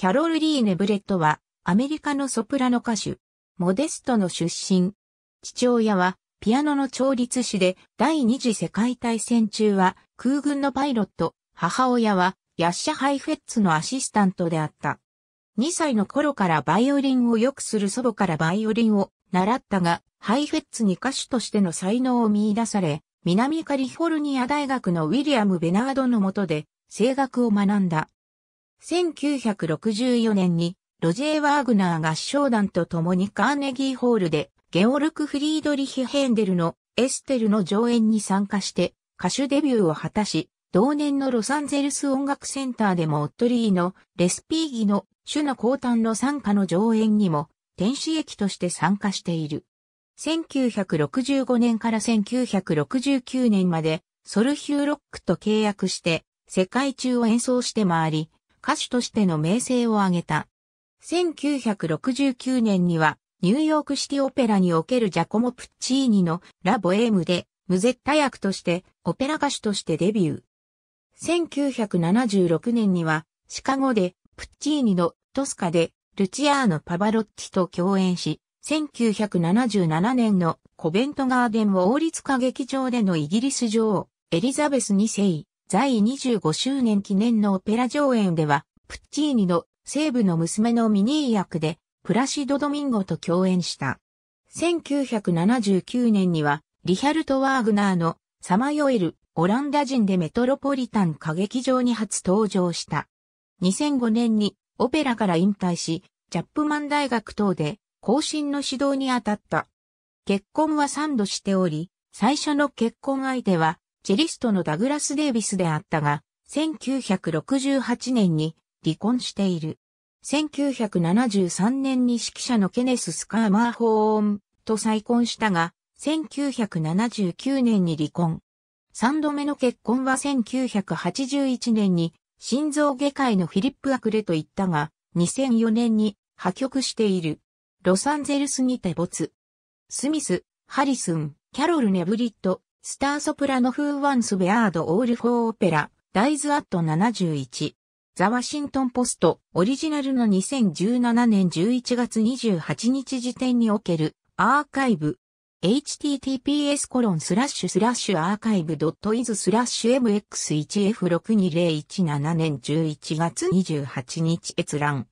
キャロル・リーネ・ブレットは、アメリカのソプラノ歌手、モデストの出身。父親は、ピアノの調律師で、第二次世界大戦中は、空軍のパイロット、母親は、ヤッシャ・ハイフェッツのアシスタントであった。2歳の頃からバイオリンを良くする祖母からバイオリンを習ったが、ハイフェッツに歌手としての才能を見出され、南カリフォルニア大学のウィリアム・ベナードの下で声楽を学んだ。1964年にロジェー・ワーグナー合唱団と共にカーネギーホールでゲオルク・フリードリヒ・ヘンデルのエステルの上演に参加して歌手デビューを果たし、同年のロサンゼルス音楽センターでもオットリーのレスピーギの種の降誕の参加の上演にも天使駅として参加している。1965年から1969年までソルヒューロックと契約して世界中を演奏して回り、歌手としての名声を挙げた。1969年には、ニューヨークシティオペラにおけるジャコモ・プッチーニのラ・ボエームで、ムゼッタ役として、オペラ歌手としてデビュー。1976年には、シカゴで、プッチーニのトスカで、ルチアーノ・パバロッチと共演し、1977年のコベントガーデン王立歌劇場でのイギリス女王、エリザベス2世、在位25周年記念のオペラ上演では、プッチーニの西部の娘のミニー役で、プラシド・ドミンゴと共演した。1979年には、リヒャルト・ワーグナーのサマヨエル、オランダ人でメトロポリタン歌劇場に初登場した。2005年にオペラから引退し、チャップマン大学等で後進の指導に当たった。結婚は3度しており、最初の結婚相手はチェリストのダグラス・デイビスであったが、1968年に離婚している。1973年に指揮者のケネス・スカーマー・ホーンと再婚したが、1979年に離婚。三度目の結婚は1981年に心臓外科医のフィリップ・アクレと言ったが、2004年に破局している。ロサンゼルスにて没。スミス、ハリスン、キャロル・ネブリット、スターソプラノフーワンスベアードオールフォーオペラ、ダイズアット71。ザワシントンポスト、オリジナルの2017年11月28日時点におけるアーカイブ。https コロンスラッシュスラッシュアーカイブドットイズスラッシュ mx1f62017 年11月28日閲覧。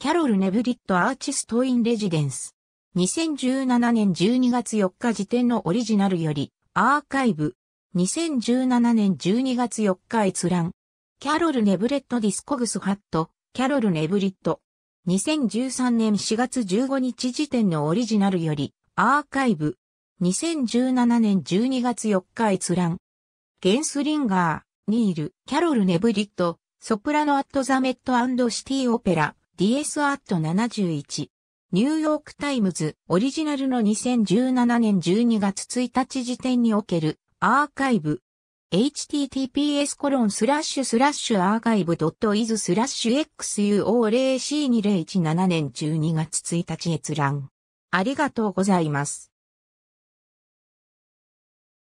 キャロル・ネブリット・アーチスト・イン・レジデンス。2017年12月4日時点のオリジナルより、アーカイブ。2017年12月4日閲覧。キャロル・ネブレット・ディスコグス・ハット、キャロル・ネブリット。2013年4月15日時点のオリジナルより、アーカイブ。2017年12月4日閲覧。ゲンスリンガー、ニール、キャロル・ネブリット、ソプラノ・アット・ザ・メット・シティ・オペラ、DS アット71。ニューヨークタイムズオリジナルの2017年12月1日時点におけるアーカイブ https コロンスラッシュスラッシュアーカイブドットイズスラッシュ xuo0c2017 年12月1日閲覧。ありがとうございます。